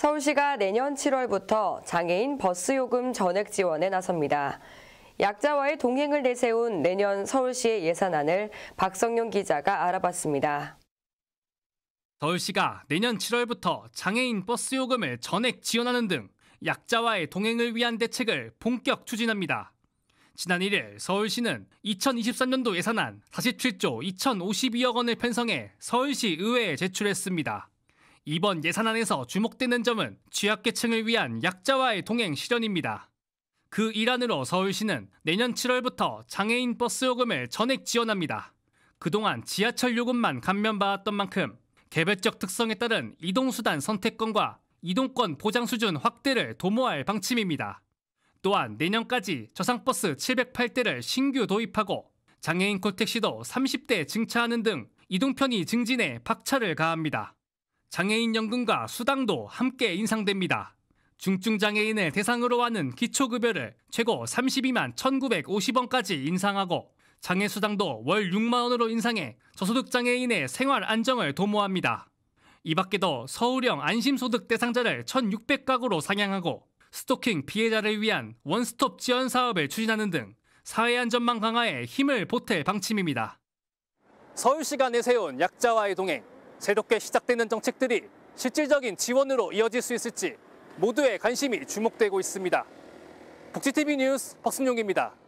서울시가 내년 7월부터 장애인 버스 요금 전액 지원에 나섭니다. 약자와의 동행을 내세운 내년 서울시의 예산안을 박성용 기자가 알아봤습니다. 서울시가 내년 7월부터 장애인 버스 요금을 전액 지원하는 등 약자와의 동행을 위한 대책을 본격 추진합니다. 지난 1일 서울시는 2023년도 예산안 47조 2052억 원을 편성해 서울시 의회에 제출했습니다. 이번 예산안에서 주목되는 점은 취약계층을 위한 약자와의 동행 실현입니다. 그 일환으로 서울시는 내년 7월부터 장애인 버스 요금을 전액 지원합니다. 그동안 지하철 요금만 감면받았던 만큼 개별적 특성에 따른 이동수단 선택권과 이동권 보장 수준 확대를 도모할 방침입니다. 또한 내년까지 저상버스 708대를 신규 도입하고 장애인 콜택시도 30대 증차하는 등 이동편의 증진에 박차를 가합니다. 장애인연금과 수당도 함께 인상됩니다. 중증장애인의 대상으로 하는 기초급여를 최고 32만 1,950원까지 인상하고 장애수당도 월 6만원으로 인상해 저소득장애인의 생활 안정을 도모합니다. 이 밖에도 서울형 안심소득 대상자를 1,600가구로 상향하고 스토킹 피해자를 위한 원스톱 지원 사업을 추진하는 등 사회 안전망 강화에 힘을 보탤 방침입니다. 서울시가 내세운 약자와의 동행, 새롭게 시작되는 정책들이 실질적인 지원으로 이어질 수 있을지 모두의 관심이 주목되고 있습니다. 북지TV 뉴스 박순용입니다.